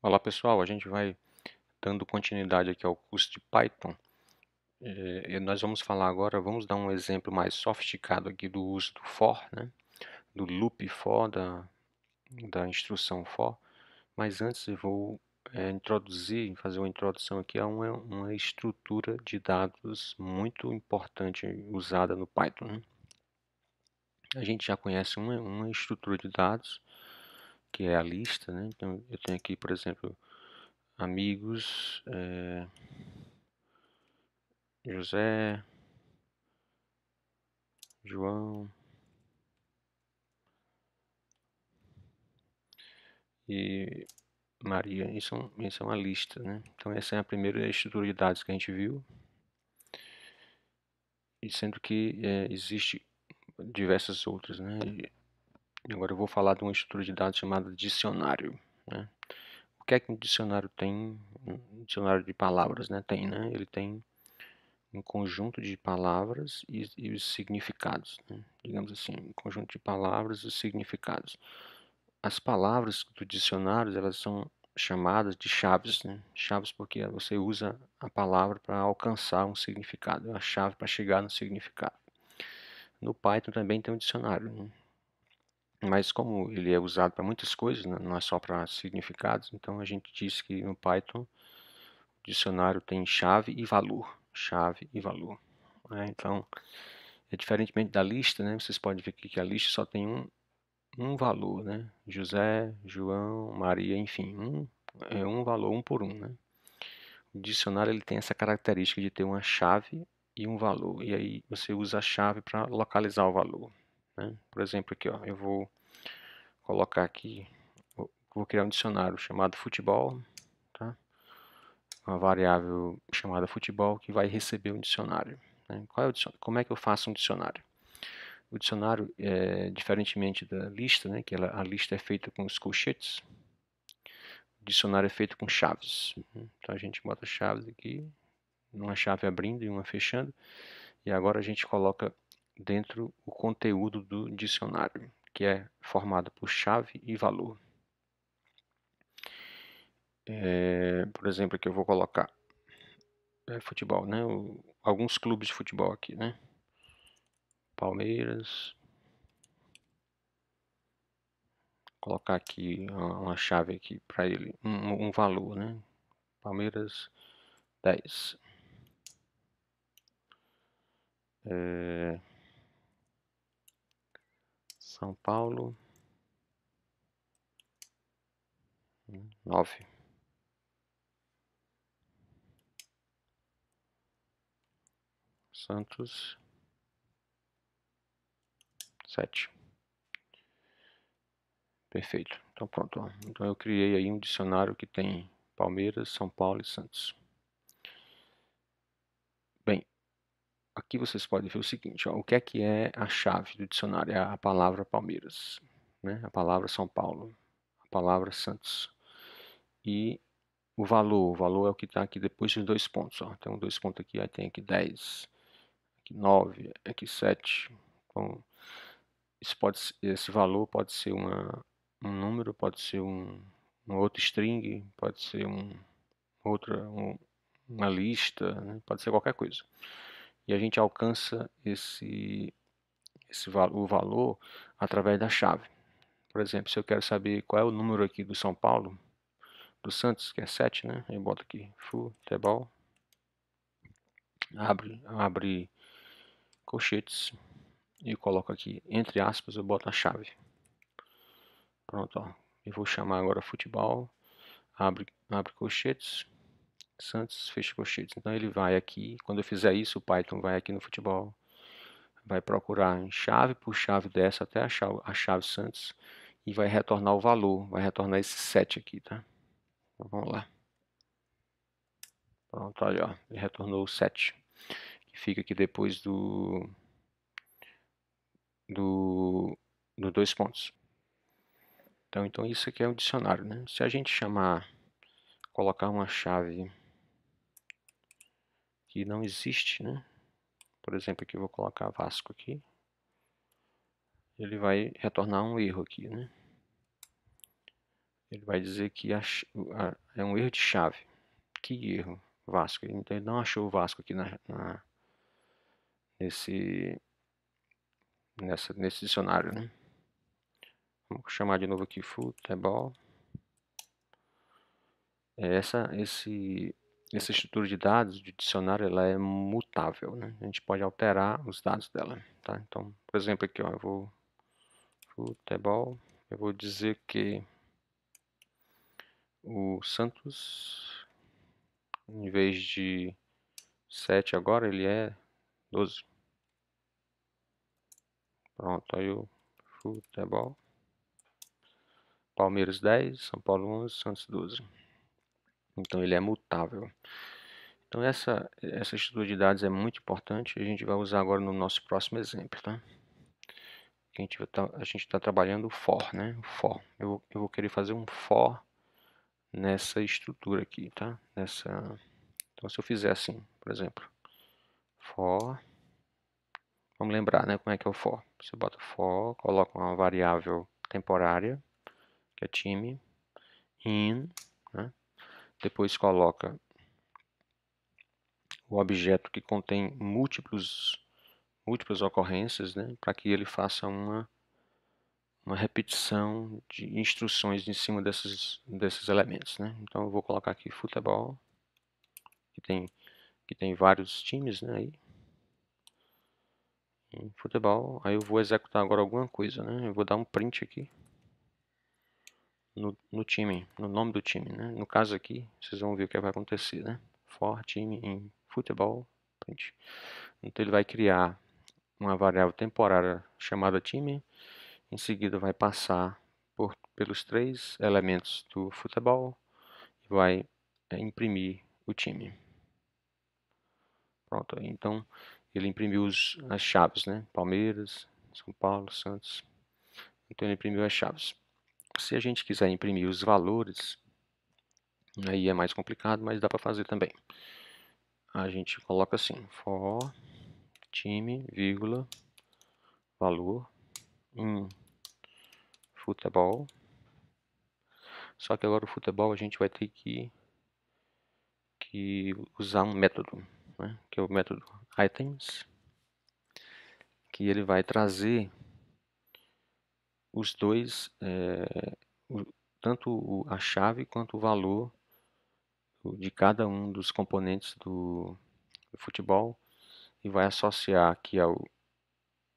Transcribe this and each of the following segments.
Olá pessoal, a gente vai dando continuidade aqui ao curso de Python é, e nós vamos falar agora, vamos dar um exemplo mais sofisticado aqui do uso do for, né? do loop for, da, da instrução for, mas antes eu vou é, introduzir, fazer uma introdução aqui a uma, uma estrutura de dados muito importante usada no Python. Né? A gente já conhece uma, uma estrutura de dados, que é a lista, né? Então eu tenho aqui, por exemplo, amigos, é, José, João e Maria. Isso é, isso é uma lista, né? Então essa é a primeira estrutura de dados que a gente viu. E sendo que é, existe diversas outras, né? E, Agora eu vou falar de uma estrutura de dados chamada dicionário. Né? O que é que um dicionário tem? Um dicionário de palavras, né? Tem, né? Ele tem um conjunto de palavras e, e os significados, né? digamos assim, um conjunto de palavras e os significados. As palavras do dicionário, elas são chamadas de chaves, né? chaves porque você usa a palavra para alcançar um significado, a chave para chegar no significado. No Python também tem um dicionário, né? Mas como ele é usado para muitas coisas, né, não é só para significados, então a gente diz que no Python o dicionário tem chave e valor, chave e valor. Né? Então, é diferentemente da lista, né? Vocês podem ver aqui que a lista só tem um, um valor, né? José, João, Maria, enfim, um, é um valor um por um, né? O dicionário ele tem essa característica de ter uma chave e um valor, e aí você usa a chave para localizar o valor. Né? Por exemplo, aqui ó, eu vou colocar aqui, vou criar um dicionário chamado futebol, tá? uma variável chamada futebol que vai receber um dicionário. Né? Qual é o dicionário? Como é que eu faço um dicionário? O dicionário, é, diferentemente da lista, né, que ela, a lista é feita com os colchetes, o dicionário é feito com chaves. Então a gente bota chaves aqui, uma chave abrindo e uma fechando, e agora a gente coloca dentro o conteúdo do dicionário, que é formado por chave e valor. É, por exemplo, aqui eu vou colocar é, futebol, né? O, alguns clubes de futebol aqui, né? Palmeiras. Vou colocar aqui uma, uma chave aqui para ele, um, um valor, né? Palmeiras 10. É, são Paulo, nove. Santos, sete. Perfeito. Então pronto. Então eu criei aí um dicionário que tem Palmeiras, São Paulo e Santos. aqui vocês podem ver o seguinte, ó, o que é que é a chave do dicionário? É a palavra Palmeiras, né? a palavra São Paulo, a palavra Santos. E o valor, o valor é o que está aqui depois dos dois pontos. Ó. Tem um dois pontos aqui, aí tem aqui 10, aqui 9, aqui 7. Então, isso pode, esse valor pode ser uma, um número, pode ser um, um outro string, pode ser um, outra, um, uma lista, né? pode ser qualquer coisa e a gente alcança esse, esse o valor através da chave. Por exemplo, se eu quero saber qual é o número aqui do São Paulo, do Santos, que é 7, né? Eu boto aqui futebol, abre, abre colchetes e coloco aqui, entre aspas, eu boto a chave. Pronto, ó. Eu vou chamar agora futebol, abre, abre colchetes Santos o colchetes. Então ele vai aqui, quando eu fizer isso, o Python vai aqui no futebol, vai procurar chave por chave dessa até achar a chave Santos e vai retornar o valor, vai retornar esse 7 aqui, tá? Então vamos lá. Pronto, olha, ó, ele retornou o 7, que fica aqui depois do, do, do dois pontos. Então, então isso aqui é o dicionário, né? Se a gente chamar, colocar uma chave que não existe, né? Por exemplo, aqui eu vou colocar Vasco aqui. Ele vai retornar um erro aqui, né? Ele vai dizer que é um erro de chave. Que erro? Vasco. Então ele não achou o Vasco aqui na, na nesse, nessa, nesse dicionário, né? Vamos chamar de novo aqui futebol. É essa, esse essa estrutura de dados de dicionário ela é mutável, né? A gente pode alterar os dados dela, tá? Então, por exemplo, aqui, ó, eu vou futebol, eu vou dizer que o Santos em vez de 7 agora, ele é 12. Pronto, aí o futebol. Palmeiras 10, São Paulo 11, Santos 12. Então ele é mutável. Então essa, essa estrutura de dados é muito importante, a gente vai usar agora no nosso próximo exemplo, tá? tá a gente tá, está trabalhando o for, né? for. Eu vou, eu vou querer fazer um for nessa estrutura aqui, tá? Nessa... Então se eu fizer assim, por exemplo, for... Vamos lembrar, né? Como é que é o for. Você bota for, coloca uma variável temporária, que é time, in, depois coloca o objeto que contém múltiplos, múltiplas ocorrências, né, para que ele faça uma, uma repetição de instruções em cima desses, desses elementos. Né. Então eu vou colocar aqui futebol, que tem, que tem vários times né, aí. futebol, aí eu vou executar agora alguma coisa, né? Eu vou dar um print aqui no, no, time, no nome do time, né? No caso aqui, vocês vão ver o que é vai acontecer, né? For time em futebol Então ele vai criar uma variável temporária chamada time. Em seguida vai passar por, pelos três elementos do futebol e vai é, imprimir o time. Pronto, então ele imprimiu os, as chaves, né? Palmeiras, São Paulo, Santos. Então ele imprimiu as chaves. Se a gente quiser imprimir os valores, aí é mais complicado, mas dá para fazer também. A gente coloca assim, for time, vírgula, valor, um futebol. Só que agora o futebol a gente vai ter que, que usar um método, né? que é o método items, que ele vai trazer os dois, é, o, tanto a chave quanto o valor de cada um dos componentes do, do futebol e vai associar aqui ao,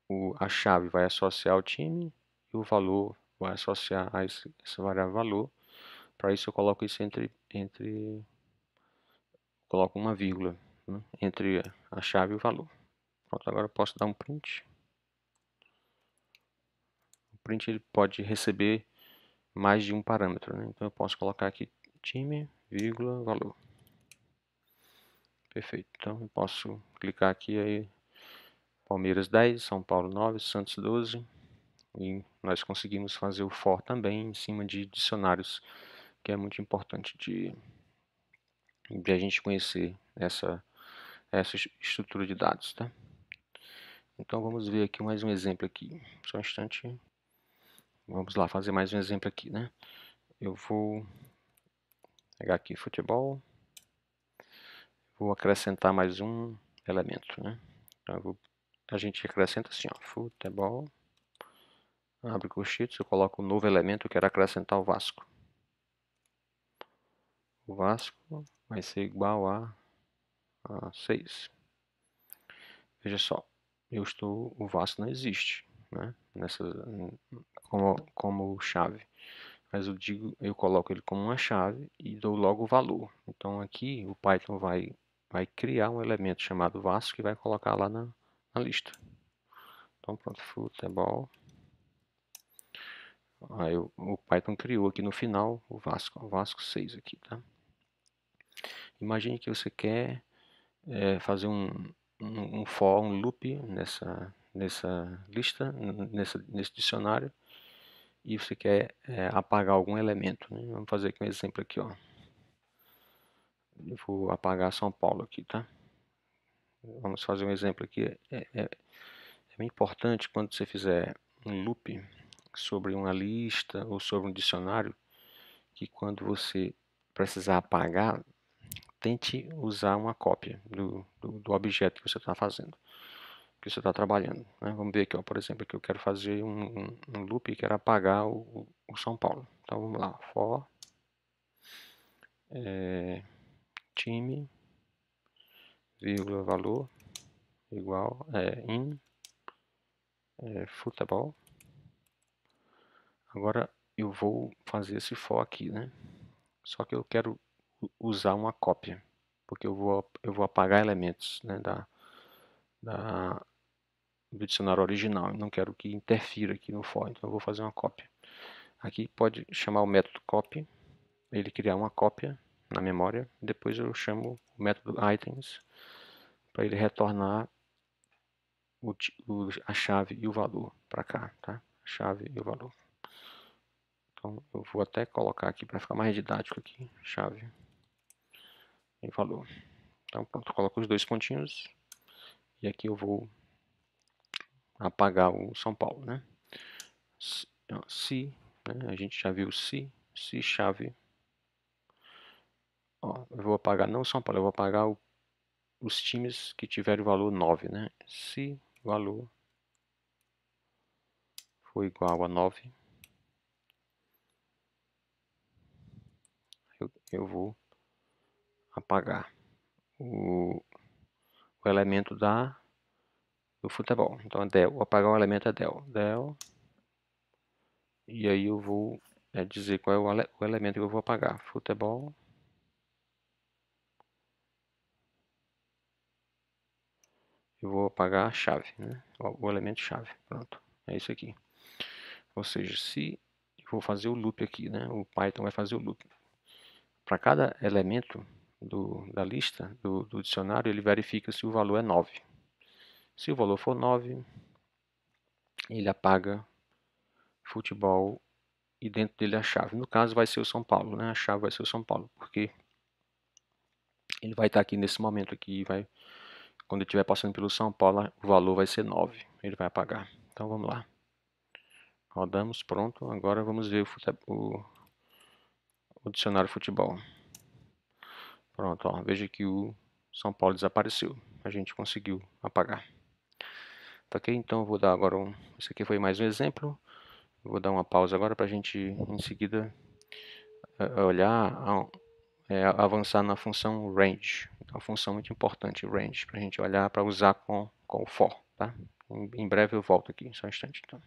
o, a chave vai associar ao time e o valor vai associar a esse, essa variável valor. Para isso eu coloco isso entre, entre coloco uma vírgula né, entre a chave e o valor. Pronto, agora eu posso dar um print print ele pode receber mais de um parâmetro. Né? Então eu posso colocar aqui time, vírgula, valor. Perfeito. Então eu posso clicar aqui aí Palmeiras 10, São Paulo 9, Santos 12. E nós conseguimos fazer o for também em cima de dicionários, que é muito importante de, de a gente conhecer essa, essa estrutura de dados, tá? Então vamos ver aqui mais um exemplo aqui. Só um instante. Vamos lá, fazer mais um exemplo aqui, né? Eu vou pegar aqui futebol, vou acrescentar mais um elemento, né? Então, vou, a gente acrescenta assim, ó, futebol, abre colchetes, eu coloco um novo elemento, eu quero acrescentar o Vasco. O Vasco vai ser igual a, a 6. Veja só, eu estou, o Vasco não existe, né? Nessa, como, como chave. Mas eu digo, eu coloco ele como uma chave e dou logo o valor. Então aqui o Python vai, vai criar um elemento chamado vasco que vai colocar lá na, na lista. Então pronto, futebol. Aí o, o Python criou aqui no final o Vasco, o Vasco 6 aqui, tá? Imagine que você quer é, fazer um, um, um for, um loop nessa, nessa lista, nessa, nesse dicionário, e você quer é, apagar algum elemento. Né? Vamos fazer aqui um exemplo aqui, ó. Eu vou apagar São Paulo aqui, tá? Vamos fazer um exemplo aqui. É, é, é importante quando você fizer um loop sobre uma lista ou sobre um dicionário, que quando você precisar apagar, tente usar uma cópia do, do, do objeto que você está fazendo que você está trabalhando. Né? Vamos ver aqui, ó, por exemplo, que eu quero fazer um, um, um loop e quero apagar o, o, São Paulo. Então vamos lá, for é, time, vírgula, valor, igual, é, in, é, futebol. Agora eu vou fazer esse for aqui, né? Só que eu quero usar uma cópia, porque eu vou, eu vou apagar elementos né, da, da, do dicionário original. Eu não quero que interfira aqui no for, então eu vou fazer uma cópia. Aqui pode chamar o método copy, ele criar uma cópia na memória, depois eu chamo o método items para ele retornar o, o, a chave e o valor para cá, tá? A chave e o valor. Então eu vou até colocar aqui para ficar mais didático aqui, chave e valor. Então pronto, coloco os dois pontinhos e aqui eu vou apagar o São Paulo, né? Se, né? a gente já viu se, se chave. Ó, eu vou apagar não São Paulo, eu vou apagar o, os times que tiverem o valor 9, né? Se valor for igual a 9, eu, eu vou apagar o, o elemento da do futebol. Tá então, é del, vou apagar o elemento é del. Del. E aí eu vou é, dizer qual é o, ele, o elemento que eu vou apagar. Futebol. Tá eu vou apagar a chave, né? o elemento chave, pronto, é isso aqui. Ou seja, se eu vou fazer o loop aqui, né? o Python vai fazer o loop. Para cada elemento do, da lista, do, do dicionário, ele verifica se o valor é 9. Se o valor for 9, ele apaga futebol e dentro dele a chave. No caso vai ser o São Paulo, né? A chave vai ser o São Paulo, porque ele vai estar aqui nesse momento aqui, vai quando estiver passando pelo São Paulo, o valor vai ser 9, ele vai apagar. Então vamos lá. Rodamos, pronto. Agora vamos ver o, o... o dicionário futebol. Pronto, ó, veja que o São Paulo desapareceu. A gente conseguiu apagar. Tá ok? Então vou dar agora um... Esse aqui foi mais um exemplo. Vou dar uma pausa agora para a gente em seguida olhar, é, avançar na função range. É uma função muito importante, range, para a gente olhar para usar com, com o for. Tá? Em breve eu volto aqui, só um instante. Então.